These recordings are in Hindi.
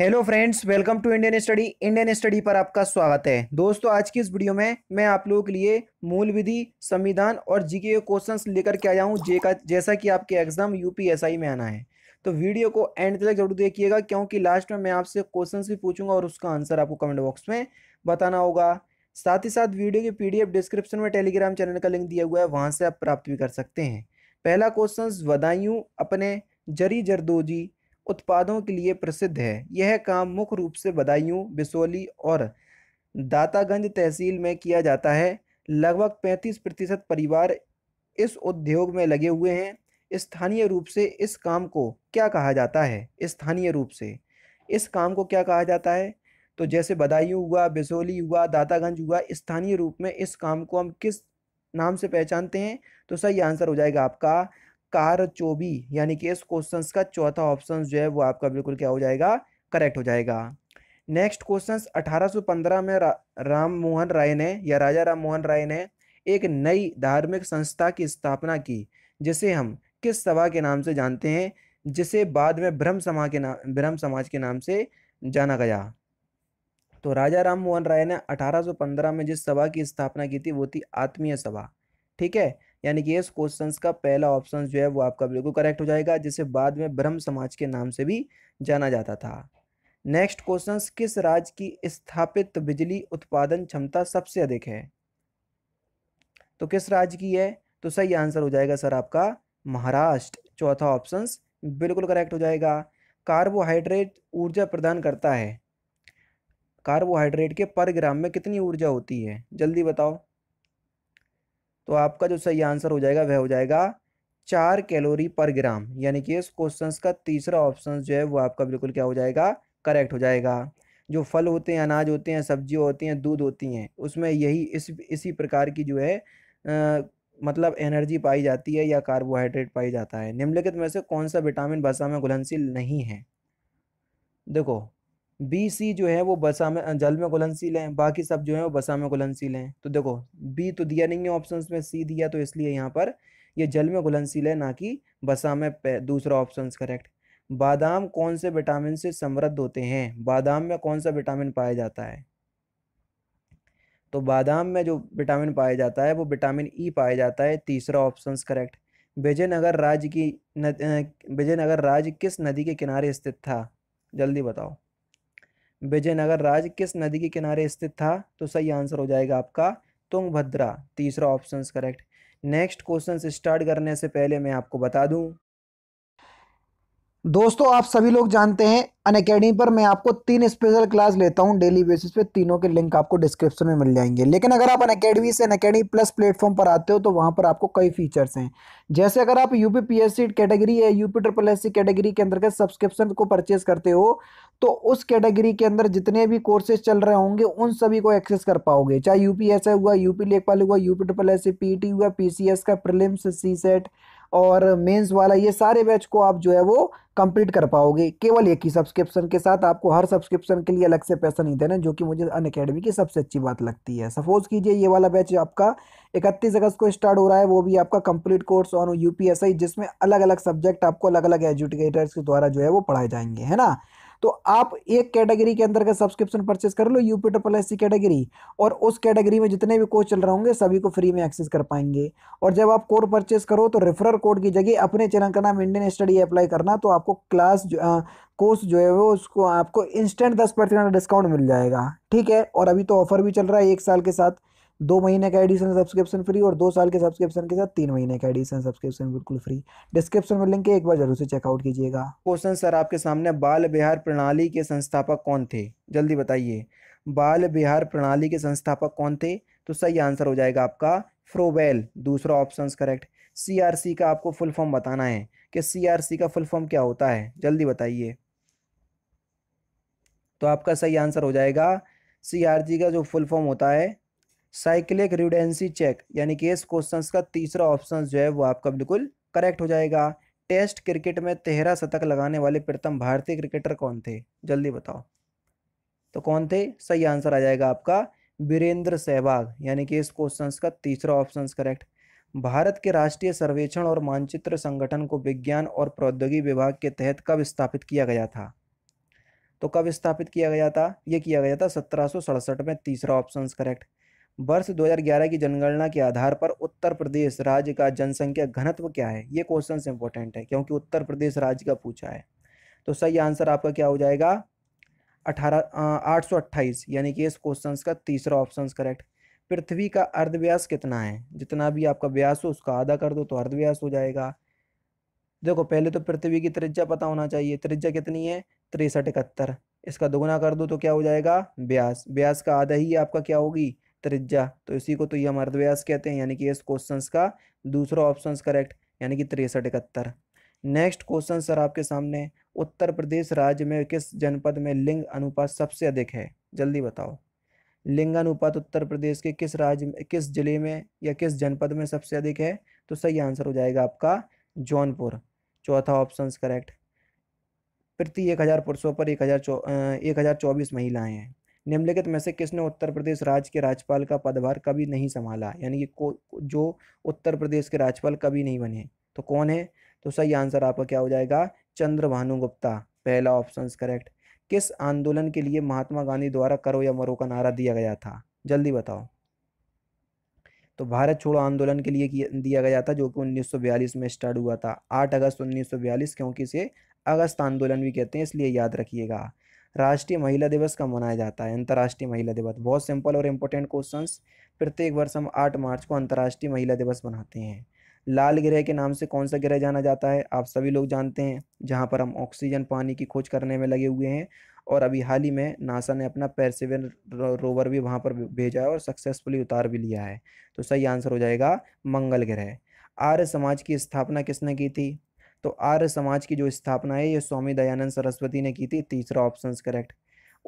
hello friends welcome to Indian study Indian study पर आपका स्वागत है दोस्तों आज की इस वीडियो में मैं आप लोगों के लिए मूल विधि संविधान और जीके के क्वेश्चंस लेकर के आया हूँ जे का जैसा कि आपके एग्जाम यूपीएसआई में आना है तो वीडियो को एंड तक जरूर देखिएगा क्योंकि लास्ट में मैं आपसे क्वेश्चन भी पूछूंगा और उसका आंसर आपको कमेंट बॉक्स में बताना होगा साथ ही साथ वीडियो के पी डिस्क्रिप्शन में टेलीग्राम चैनल का लिंक दिया हुआ है वहाँ से आप प्राप्त भी कर सकते हैं पहला क्वेश्चन बदायूँ अपने जरी जरदोजी उत्पादों के लिए प्रसिद्ध है यह काम मुख्य रूप से बदायूं बिसोली और दातागंज तहसील में किया जाता है लगभग 35 प्रतिशत परिवार इस उद्योग में लगे हुए हैं स्थानीय रूप से इस काम को क्या कहा जाता है स्थानीय रूप से इस काम को क्या कहा जाता है तो जैसे बदायूं हुआ बिसोली हुआ दातागंज हुआ स्थानीय रूप में इस काम को हम किस नाम से पहचानते हैं तो सही आंसर हो जाएगा आपका कार चोबी यानी कि इस क्वेश्चन का चौथा ऑप्शन जो है वो आपका बिल्कुल क्या हो जाएगा करेक्ट हो जाएगा नेक्स्ट क्वेश्चन 1815 में रा, राम मोहन राय ने या राजा राम मोहन राय ने एक नई धार्मिक संस्था की स्थापना की जिसे हम किस सभा के नाम से जानते हैं जिसे बाद में ब्रह्म समाज के नाम ब्रह्म समाज के नाम से जाना गया तो राजा राम मोहन राय ने 1815 में जिस सभा की स्थापना की थी वो थी आत्मीय सभा ठीक है यानी कि इस क्वेश्चन का पहला ऑप्शन जो है वो आपका बिल्कुल करेक्ट हो जाएगा जिसे बाद में ब्रह्म समाज के नाम से भी जाना जाता था नेक्स्ट क्वेश्चन किस राज्य की स्थापित बिजली उत्पादन क्षमता सबसे अधिक है तो किस राज्य की है तो सही आंसर हो जाएगा सर आपका महाराष्ट्र चौथा ऑप्शन बिल्कुल करेक्ट हो जाएगा कार्बोहाइड्रेट ऊर्जा प्रदान करता है कार्बोहाइड्रेट के पर ग्राम में कितनी ऊर्जा होती है जल्दी बताओ तो आपका जो सही आंसर हो जाएगा वह हो जाएगा चार कैलोरी पर ग्राम यानी कि इस क्वेश्चन का तीसरा ऑप्शन जो है वो आपका बिल्कुल क्या हो जाएगा करेक्ट हो जाएगा जो फल होते हैं अनाज होते हैं सब्जी होती हैं दूध होती हैं उसमें यही इस इसी प्रकार की जो है आ, मतलब एनर्जी पाई जाती है या कार्बोहाइड्रेट पाई जाता है निम्नलिखित में से कौन सा विटामिन भाषा में घुलनशील नहीं है देखो बी सी जो है वो बसा में जल में घुलनशील है बाकी सब जो है वो बसा में घुलनशील हैं तो देखो बी तो दिया नहीं है ऑप्शन में सी दिया तो इसलिए यहाँ पर ये जल में घुलनशील है ना कि बसा में दूसरा ऑप्शन करेक्ट बादाम कौन से विटामिन से समृद्ध होते हैं बादाम में कौन सा विटामिन पाया जाता है तो बादाम में जो विटामिन पाया जाता है वो विटामिन ई e पाया जाता है तीसरा ऑप्शन करेक्ट विजयनगर राज्य की विजयनगर राज्य किस नदी के किनारे स्थित था जल्दी बताओ विजयनगर राज्य किस नदी के किनारे स्थित था तो सही आंसर हो जाएगा आपका तुंगभद्रा तीसरा option correct next question start करने से पहले मैं आपको बता दूं दोस्तों आप सभी लोग जानते हैं अन अकेडमी पर मैं आपको तीन स्पेशल क्लास लेता हूं डेली बेसिस पे तीनों के लिंक आपको डिस्क्रिप्शन में मिल जाएंगे लेकिन अगर आप अन अकेडमी से अकेडमी प्लस प्लेटफॉर्म पर आते हो तो वहां पर आपको कई फीचर्स हैं जैसे अगर आप UP P S C category या UP triple S C category के अंदर सब्सक्रिप्शन को परचेज करते हो तो उस कैटेगरी के अंदर जितने भी कोर्सेज चल रहे होंगे उन सभी को एक्सेस कर पाओगे चाहे यूपीएसए हुआ यूपी लेखपाल हुआ UP triple S C P T हुआ पी सी एस का प्रिलिम्स सी सेट और मेंस वाला ये सारे बैच को आप जो है वो कंप्लीट कर पाओगे केवल एक ही सब्सक्रिप्शन के साथ आपको हर सब्सक्रिप्शन के लिए अलग से पैसा नहीं देना जो कि मुझे अन अकेडमी की सबसे अच्छी बात लगती है सपोज़ कीजिए ये वाला बैच आपका इकतीस अगस्त को स्टार्ट हो रहा है वो भी आपका कंप्लीट कोर्स ऑन यू जिसमें अलग अलग सब्जेक्ट आपको अलग अलग एजुकेटर्स के द्वारा जो है वो पढ़ाए जाएंगे है ना तो आप एक कैटेगरी के अंदर का सब्सक्रिप्शन परचेस कर लो यूपी टपल एस कैटेगरी और उस कैटेगरी में जितने भी कोर्स चल रहे होंगे सभी को फ्री में एक्सेस कर पाएंगे और जब आप कोड परचेस करो तो रेफरल कोड की जगह अपने चैनल का नाम इंडियन स्टडी अप्लाई करना तो आपको क्लास कोर्स जो है वो उसको आपको इंस्टेंट दस परसेंट डिस्काउंट मिल जाएगा ठीक है और अभी तो ऑफर भी चल रहा है एक साल के साथ दो महीने का एडिशन सब्सक्रिप्शन फ्री और दो साल के सब्सक्रिप्शन के साथ तीन महीने का एडिशन सब्सक्रिप्शन बिल्कुल फ्री डिस्क्रिप्शन में लिंक है एक बार जरूर से चेकआउट कीजिएगा क्वेश्चन सर आपके सामने बाल बिहार प्रणाली के संस्थापक कौन थे जल्दी बताइए बाल बिहार प्रणाली के संस्थापक कौन थे तो सही आंसर हो जाएगा आपका फ्रोवेल दूसरा ऑप्शन करेक्ट सीआरसी का आपको फुल फॉर्म बताना है कि सीआरसी का फुल फॉर्म क्या होता है जल्दी बताइए तो आपका सही आंसर हो जाएगा सीआरसी का जो फुल फॉर्म होता है साइक्लिक रिडेंसी चेक यानी कि इस क्वेश्चन का तीसरा ऑप्शन जो है वो आपका बिल्कुल करेक्ट हो जाएगा टेस्ट क्रिकेट में तेहरा शतक लगाने वाले प्रथम भारतीय क्रिकेटर कौन थे जल्दी बताओ तो कौन थे सही आंसर आ जाएगा आपका वीरेंद्र सहवाग यानी कि इस क्वेश्चन का तीसरा ऑप्शन करेक्ट भारत के राष्ट्रीय सर्वेक्षण और मानचित्र संगठन को विज्ञान और प्रौद्योगिकी विभाग के तहत कब स्थापित किया गया था तो कब स्थापित किया गया था यह किया गया था सत्रह में तीसरा ऑप्शन करेक्ट वर्ष 2011 की जनगणना के आधार पर उत्तर प्रदेश राज्य का जनसंख्या घनत्व क्या है ये क्वेश्चन इंपॉर्टेंट है क्योंकि उत्तर प्रदेश राज्य का पूछा है तो सही आंसर आपका क्या हो जाएगा अठारह आठ सौ अट्ठाईस यानी कि इस क्वेश्चन का तीसरा ऑप्शन करेक्ट पृथ्वी का अर्धव्यास कितना है जितना भी आपका व्यास हो उसका आधा कर दो तो अर्धव्यास हो जाएगा देखो पहले तो पृथ्वी की त्रिज्या पता होना चाहिए त्रिज्या कितनी है तिरसठ इकहत्तर इसका दोगुना कर दो तो क्या हो जाएगा ब्यास ब्यास का आधा ही आपका क्या होगी त्रिज्या तो इसी को तो ये हम अर्धव्यास कहते हैं यानी कि इस क्वेश्चन का दूसरा ऑप्शन करेक्ट यानी कि तिरसठ इकहत्तर नेक्स्ट क्वेश्चन सर आपके सामने उत्तर प्रदेश राज्य में किस जनपद में लिंग अनुपात सबसे अधिक है जल्दी बताओ लिंग अनुपात उत्तर प्रदेश के किस राज्य में किस जिले में या किस जनपद में सबसे अधिक है तो सही आंसर हो जाएगा आपका जौनपुर चौथा ऑप्शन करेक्ट प्रति एक हज़ार पुरुषों पर एक हज़ार चौ एक हज़ार चौबीस महिलाएँ हैं निम्नलिखित में से किसने उत्तर प्रदेश राज्य के राज्यपाल का पदभार कभी नहीं संभाला यानी कि जो उत्तर प्रदेश के राज्यपाल कभी नहीं बने तो कौन है तो सही आंसर आपका क्या हो जाएगा चंद्र गुप्ता पहला ऑप्शन करेक्ट किस आंदोलन के लिए महात्मा गांधी द्वारा करो या मरो का नारा दिया गया था जल्दी बताओ तो भारत छोड़ो आंदोलन के लिए दिया गया था जो कि 1942 में स्टार्ट हुआ था 8 अगस्त 1942 क्योंकि इसे अगस्त आंदोलन भी कहते हैं इसलिए याद रखिएगा राष्ट्रीय महिला दिवस कब मनाया जाता है अंतर्राष्ट्रीय महिला दिवस बहुत सिंपल और इम्पोर्टेंट क्वेश्चन प्रत्येक वर्ष हम आठ मार्च को अंतर्राष्ट्रीय महिला दिवस मनाते हैं लाल ग्रह के नाम से कौन सा ग्रह जाना जाता है आप सभी लोग जानते हैं जहाँ पर हम ऑक्सीजन पानी की खोज करने में लगे हुए हैं और अभी हाल ही में नासा ने अपना पेरसिवियन रोवर भी वहाँ पर भेजा है और सक्सेसफुली उतार भी लिया है तो सही आंसर हो जाएगा मंगल ग्रह आर्य समाज की स्थापना किसने की थी तो आर्य समाज की जो स्थापना है ये स्वामी दयानंद सरस्वती ने की थी तीसरा ऑप्शन करेक्ट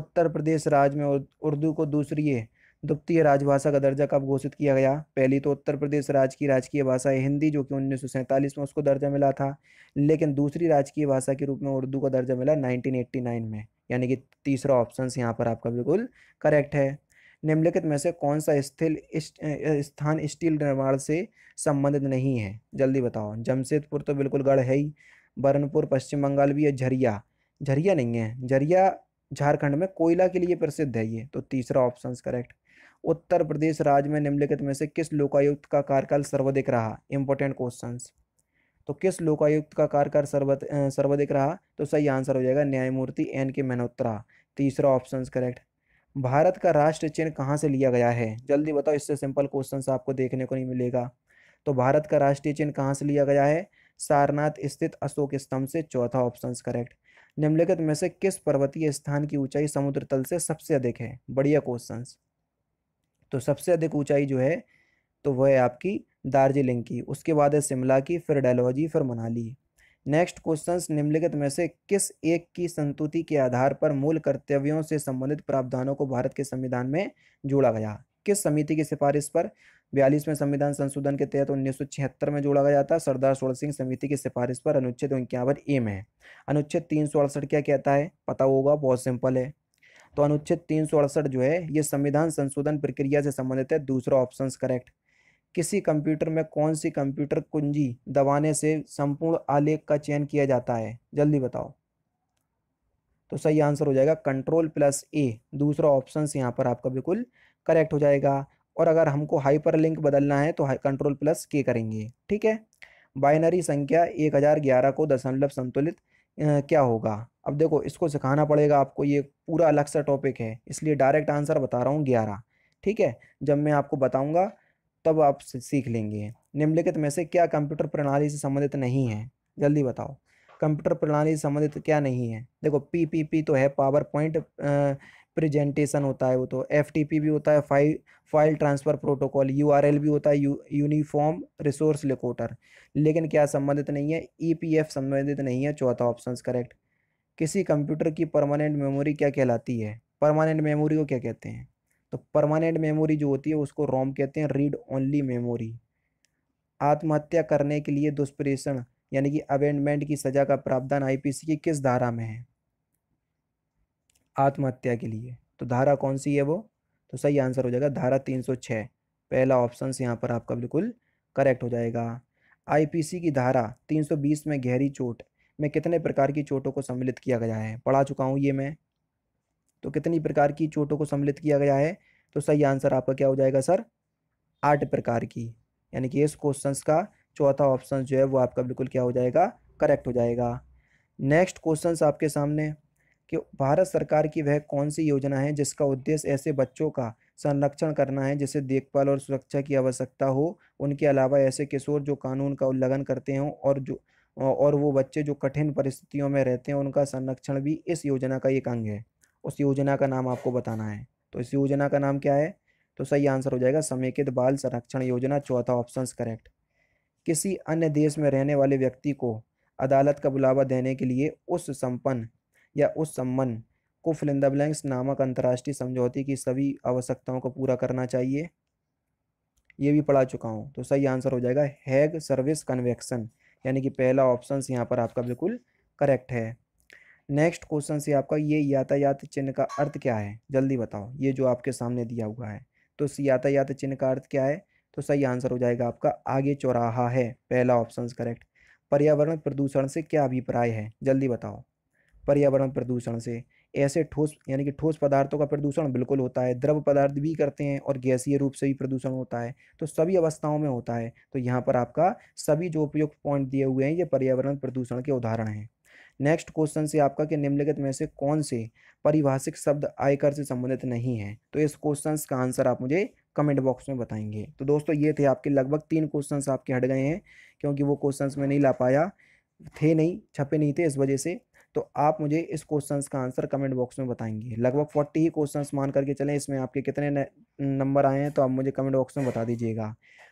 उत्तर प्रदेश राज्य में उर्दू को दूसरी है द्वितीय राजभाषा का दर्जा कब घोषित किया गया पहली तो उत्तर प्रदेश राज्य की राजकीय भाषा है हिंदी जो कि उन्नीस में उसको दर्जा मिला था लेकिन दूसरी राजकीय भाषा के रूप में उर्दू का दर्जा मिला 1989 में यानी कि तीसरा ऑप्शन यहाँ पर आपका बिल्कुल करेक्ट है निम्नलिखित में से कौन सा स्थिल स्थान स्टील निर्माण से संबंधित नहीं है जल्दी बताओ जमशेदपुर तो बिल्कुल गढ़ है ही बरनपुर पश्चिम बंगाल भी है झरिया झरिया नहीं है झरिया झारखंड में कोयला के लिए प्रसिद्ध है ये तो तीसरा ऑप्शन करेक्ट उत्तर प्रदेश राज्य में निम्नलिखित में से किस लोकायुक्त का कार्यकाल सर्वाधिक रहा इंपॉर्टेंट क्वेश्चन तो किस लोकायुक्त का कार्यकाल सर्वाधिक रहा तो सही आंसर हो जाएगा न्यायमूर्ति एन के मेहनोत्रा तीसरा ऑप्शन करेक्ट भारत का राष्ट्र चिन्ह कहाँ से लिया गया है जल्दी बताओ इससे सिंपल क्वेश्चन आपको देखने को नहीं मिलेगा तो भारत का राष्ट्रीय चिन्ह कहाँ से लिया गया है सारनाथ स्थित अशोक स्तंभ से चौथा ऑप्शन करेक्ट निम्नलिखित में से किस पर्वतीय स्थान की ऊंचाई समुद्र तल से सबसे अधिक है बढ़िया क्वेश्चन तो सबसे अधिक ऊंचाई जो है तो वह है आपकी दार्जिलिंग की उसके बाद है शिमला की फिर डेलोजी फिर मनाली नेक्स्ट क्वेश्चन निम्नलिखित में से किस एक की संतुति के आधार पर मूल कर्तव्यों से संबंधित प्रावधानों को भारत के संविधान में जोड़ा गया किस समिति की सिफारिश पर बयालीसवें संविधान संशोधन के तहत उन्नीस में जोड़ा गया था सरदार सोल सिंह समिति की सिफारिश पर अनुच्छेद इक्यावन ए में है अनुच्छेद तीन क्या कहता है पता होगा बहुत सिंपल है तो अनुच्छेद तीन जो है ये संविधान संशोधन प्रक्रिया से संबंधित है दूसरा ऑप्शन करेक्ट किसी कंप्यूटर में कौन सी कंप्यूटर कुंजी दबाने से संपूर्ण आलेख का चयन किया जाता है जल्दी बताओ तो सही आंसर हो जाएगा कंट्रोल प्लस ए दूसरा ऑप्शन यहाँ पर आपका बिल्कुल करेक्ट हो जाएगा और अगर हमको हाइपर लिंक बदलना है तो कंट्रोल प्लस के करेंगे ठीक है बाइनरी संख्या एक हज़ार ग्यारह को दशमलव संतुलित क्या होगा अब देखो इसको सिखाना पड़ेगा आपको ये पूरा अलग सा टॉपिक है इसलिए डायरेक्ट आंसर बता रहा हूँ ग्यारह ठीक है जब मैं आपको बताऊँगा तब आप सीख लेंगे निम्नलिखित में से क्या कंप्यूटर प्रणाली से संबंधित नहीं है जल्दी बताओ कंप्यूटर प्रणाली से संबंधित क्या नहीं है देखो पी पी पी तो है पावर पॉइंट प्रेजेंटेशन होता है वो तो एफ टी पी भी होता है file file transfer protocol U R L भी होता है यू यूनिफॉर्म रिसोर्स लिकोटर लेकिन क्या संबंधित नहीं है ई पी एफ संबंधित नहीं है चौथा ऑप्शन करेक्ट किसी कंप्यूटर की परमानेंट मेमोरी क्या कहलाती है परमानेंट मेमोरी को क्या कहते हैं तो परमानेंट मेमोरी जो होती है उसको रोम कहते हैं रीड ओनली मेमोरी आत्महत्या करने के लिए दुष्प्रेषण यानी कि अवेंडमेंट की सज़ा का प्रावधान आईपीसी की किस धारा में है आत्महत्या के लिए तो धारा कौन सी है वो तो सही आंसर हो जाएगा धारा 306 पहला ऑप्शन यहाँ पर आपका बिल्कुल करेक्ट हो जाएगा आईपीसी की धारा 320 में गहरी चोट में कितने प्रकार की चोटों को सम्मिलित किया गया है पढ़ा चुका हूँ ये मैं तो कितनी प्रकार की चोटों को सम्मिलित किया गया है तो सही आंसर आपका क्या हो जाएगा सर आठ प्रकार की यानी कि इस क्वेश्चन का चौथा ऑप्शन जो है वो आपका बिल्कुल क्या हो जाएगा करेक्ट हो जाएगा नेक्स्ट क्वेश्चन आपके सामने कि भारत सरकार की वह कौन सी योजना है जिसका उद्देश्य ऐसे बच्चों का संरक्षण करना है जिसे देखभाल और सुरक्षा की आवश्यकता हो उनके अलावा ऐसे किशोर जो कानून का उल्लंघन करते हों और जो और वो बच्चे जो कठिन परिस्थितियों में रहते हैं उनका संरक्षण भी इस योजना का एक अंग है उस योजना का नाम आपको बताना है तो इस योजना का नाम क्या है तो सही आंसर हो जाएगा समेकित बाल संरक्षण योजना चौथा ऑप्शन करेक्ट किसी अन्य देश में रहने वाले व्यक्ति को अदालत का बुलावा देने के लिए उस संपन्न या उस सम्मन को फिलिंदा ब्लैंक्स नामक अंतर्राष्ट्रीय समझौते की सभी आवश्यकताओं को पूरा करना चाहिए ये भी पढ़ा चुका हूँ तो सही आंसर हो जाएगा हैग सर्विस कन्वेक्शन यानी कि पहला ऑप्शन यहाँ पर आपका बिल्कुल करेक्ट है नेक्स्ट क्वेश्चन से आपका ये यातायात चिन्ह का अर्थ क्या है जल्दी बताओ ये जो आपके सामने दिया हुआ है तो इस यातायात चिन्ह का अर्थ क्या है तो सही आंसर हो जाएगा आपका आगे चौराहा है पहला ऑप्शन करेक्ट पर्यावरण प्रदूषण से क्या अभिप्राय है जल्दी बताओ पर्यावरण प्रदूषण से ऐसे ठोस यानी कि ठोस पदार्थों का प्रदूषण बिल्कुल होता है द्रव पदार्थ भी करते हैं और गैसीय रूप से भी प्रदूषण होता है तो सभी अवस्थाओं में होता है तो यहाँ पर आपका सभी जो उपयुक्त पॉइंट दिए हुए हैं ये पर्यावरण प्रदूषण के उदाहरण हैं नेक्स्ट क्वेश्चन से आपका कि निम्नलिखित में से कौन से परिभाषिक शब्द आयकर से संबंधित नहीं है तो इस क्वेश्चन का आंसर आप मुझे कमेंट बॉक्स में बताएंगे तो दोस्तों ये थे आपके लगभग तीन क्वेश्चन आपके हट गए हैं क्योंकि वो क्वेश्चन में नहीं ला पाया थे नहीं छपे नहीं थे इस वजह से तो आप मुझे इस क्वेश्चन का आंसर कमेंट बॉक्स में बताएंगे लगभग फोर्टी ही क्वेश्चन मान करके चलें इसमें आपके कितने नंबर आए हैं तो आप मुझे कमेंट बॉक्स में बता दीजिएगा